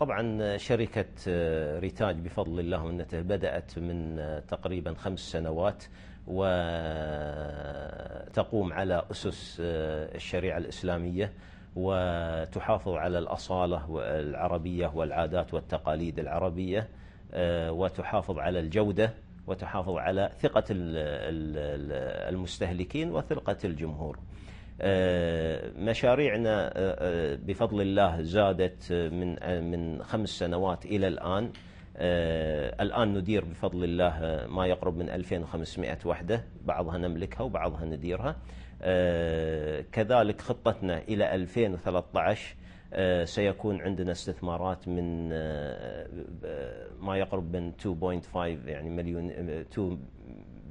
طبعا شركة آه، ريتاج بفضل الله ومنته بدأت من آه، تقريبا خمس سنوات وتقوم على أسس آه، الشريعة الإسلامية وتحافظ على الأصالة العربية والعادات والتقاليد العربية وتحافظ على الجودة وتحافظ على ثقة المستهلكين وثقة الجمهور آه، مشاريعنا آه، آه، بفضل الله زادت من من خمس سنوات إلى الآن الآن ندير بفضل الله ما يقرب من 2500 وحدة بعضها نملكها وبعضها نديرها كذلك خطتنا إلى 2013 سيكون عندنا استثمارات من ما يقرب من 2.5 يعني مليون 2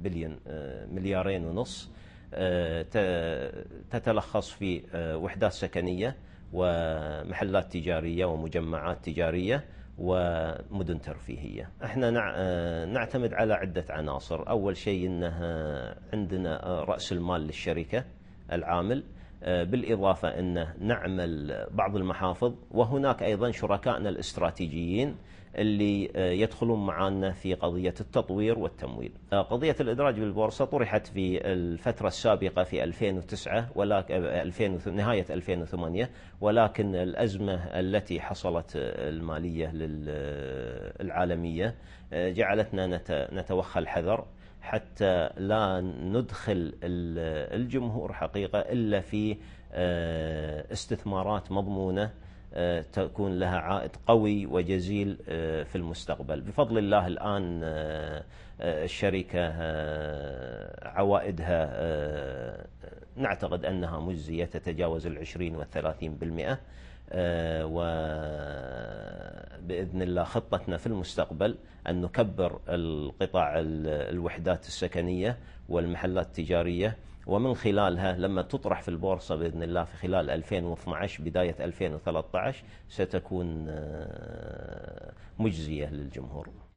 بليون مليارين ونص آه، تتلخص في آه، وحدات سكنية ومحلات تجارية ومجمعات تجارية ومدن ترفيهية احنا آه، نعتمد على عدة عناصر أول شيء أنه عندنا رأس المال للشركة العامل آه، بالإضافة أن نعمل بعض المحافظ وهناك أيضا شركائنا الاستراتيجيين اللي آه، يدخلون معنا في قضية التطوير والتمويل آه، قضية الإدراج بالبورصة طرحت في الفترة السابقة في 2009 ولكن نهاية 2008 ولكن الأزمة التي حصلت المالية العالمية جعلتنا نتوخى الحذر حتى لا ندخل الجمهور حقيقة إلا في آه، استثمارات مضمونة آه، تكون لها عائد قوي وجزيل آه، في المستقبل بفضل الله الآن الشركة عوائدها نعتقد أنها مجزية تتجاوز العشرين والثلاثين بالمئة آه، و باذن الله خطتنا في المستقبل أن نكبر القطاع الوحدات السكنية والمحلات التجارية ومن خلالها لما تطرح في البورصة بإذن الله في خلال 2012 بداية 2013 ستكون آه، مجزية للجمهور